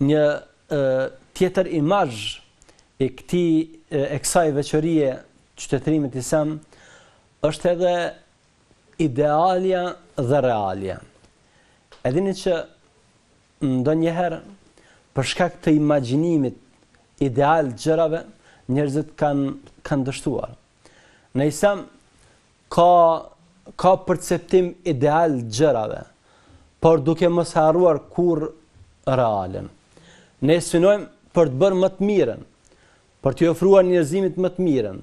një tjetër imazh e këti e kësaj veqërije që të i sem, është edhe idealja dhe realja. Edhini që ndonjëherë për përshka këtë imagjinimit ideal gjërave, njërzit kanë kanë dështuar. Në i sem, ka, ka përceptim ideal gjërave, por duke mësë haruar kur realinë ne synojmë për të bërë më të mirën, për të ofruar njerëzimit më të mirën.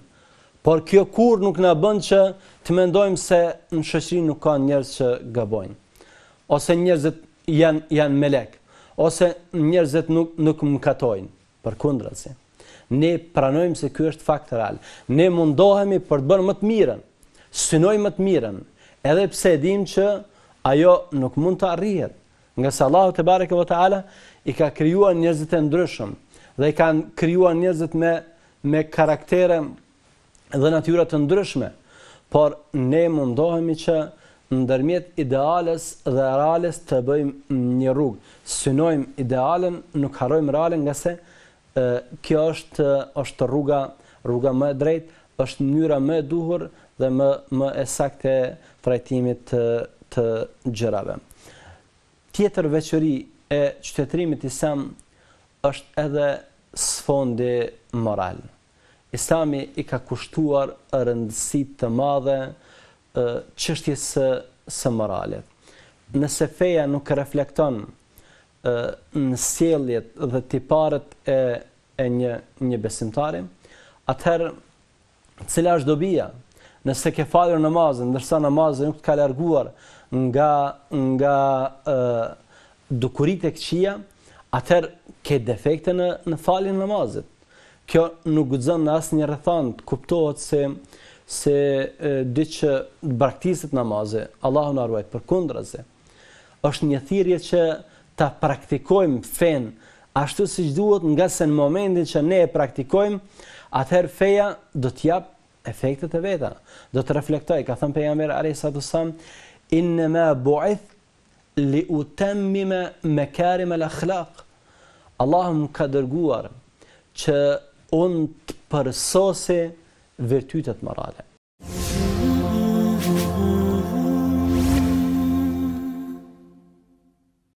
Por kjo kur nuk na bën që të mendojmë se në shoqëri nuk ka njerëz që gabojnë, ose njerëzit janë janë melek, ose njerëzit nuk nuk mëkatojnë. Përkundrazi, ne pranojmë se ky është fakt real. Ne mundohemi për të bërë më të mirën, synojmë më të mirën, edhe pse e dimë që ajo nuk mund të arrihet nga se Allahu te bareke ve taala i ka krijuar njerëz të ndryshëm dhe i kanë krijuar njerëz me me karaktere dhe natyra të ndryshme por ne mundohemi që ndërmjet ideales dhe reales të bëjmë një rrugë synojmë idealen nuk harrojmë realen nga se kjo është është rruga rruga më e drejtë është mënyra më e duhur dhe më më e saktë trajtimit të, të gjërave Tjetër veçori e qytetërimit islam është edhe sfondi moral. Islami i ka kushtuar rëndësi të madhe çështjes së, së moralit. Nëse feja nuk reflekton në sjelljet dhe tiparet e e një një besimtari, atëherë cila është dobia nëse ke falur namazën, ndërsa namazën nuk të ka larguar nga, nga uh, dukurit e këqia, atër ke defekte në, në falin namazit. Kjo nuk gëzën në asë një rëthant, kuptohet se, se uh, dy që braktisit namazët, Allahu në arruajt për kundra është një thirje që ta praktikojmë fen, ashtu si që duhet nga se në momentin që ne e praktikojmë, atëherë feja do t'japë efektet e veta do të reflektoj ka thënë pejgamberi alayhi salatu sallam inna ma bu'ith li utammima makarim al akhlaq allah më ka dërguar që un të përsose virtytet morale